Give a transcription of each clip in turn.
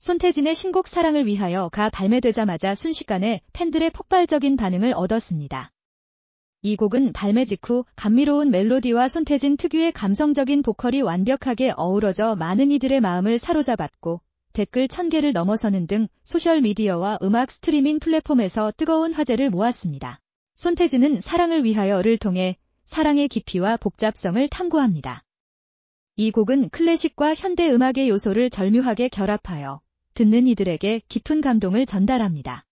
손태진의 신곡 사랑을 위하여가 발매되자마자 순식간에 팬들의 폭발적인 반응을 얻었습니다. 이 곡은 발매 직후 감미로운 멜로디와 손태진 특유의 감성적인 보컬이 완벽하게 어우러져 많은 이들의 마음을 사로잡았고 댓글 1000개를 넘어서는 등 소셜미디어와 음악 스트리밍 플랫폼에서 뜨거운 화제를 모았습니다. 손태진은 사랑을 위하여를 통해 사랑의 깊이와 복잡성을 탐구합니다. 이 곡은 클래식과 현대 음악의 요소를 절묘하게 결합하여 듣는 이들에게 깊은 감동을 전달합니다.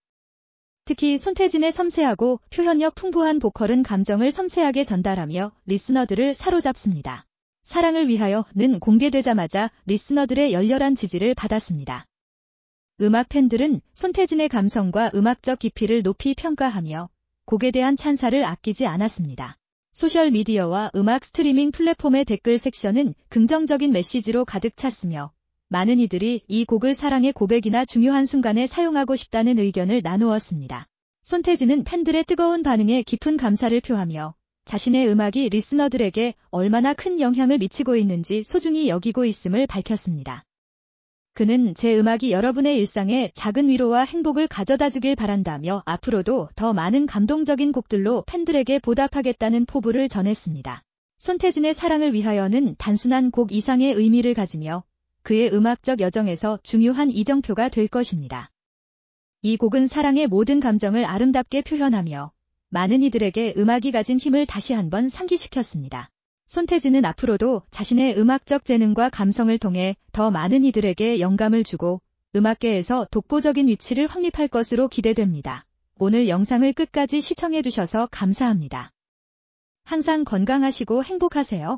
특히 손태진의 섬세하고 표현력 풍부한 보컬은 감정을 섬세하게 전달하며 리스너들을 사로잡습니다. 사랑을 위하여는 공개되자마자 리스너들의 열렬한 지지를 받았습니다. 음악 팬들은 손태진의 감성과 음악적 깊이를 높이 평가하며 곡에 대한 찬사를 아끼지 않았습니다. 소셜미디어와 음악 스트리밍 플랫폼의 댓글 섹션은 긍정적인 메시지로 가득 찼으며 많은 이들이 이 곡을 사랑의 고백이나 중요한 순간에 사용하고 싶다는 의견을 나누었습니다. 손태진은 팬들의 뜨거운 반응에 깊은 감사를 표하며 자신의 음악이 리스너들에게 얼마나 큰 영향을 미치고 있는지 소중히 여기고 있음을 밝혔습니다. 그는 제 음악이 여러분의 일상에 작은 위로와 행복을 가져다 주길 바란다며 앞으로도 더 많은 감동적인 곡들로 팬들에게 보답하겠다는 포부를 전했습니다. 손태진의 사랑을 위하여는 단순한 곡 이상의 의미를 가지며 그의 음악적 여정에서 중요한 이정표가 될 것입니다. 이 곡은 사랑의 모든 감정을 아름답게 표현하며 많은 이들에게 음악이 가진 힘을 다시 한번 상기시켰습니다. 손태진은 앞으로도 자신의 음악적 재능과 감성을 통해 더 많은 이들에게 영감을 주고 음악계에서 독보적인 위치를 확립할 것으로 기대됩니다. 오늘 영상을 끝까지 시청해주셔서 감사합니다. 항상 건강하시고 행복하세요.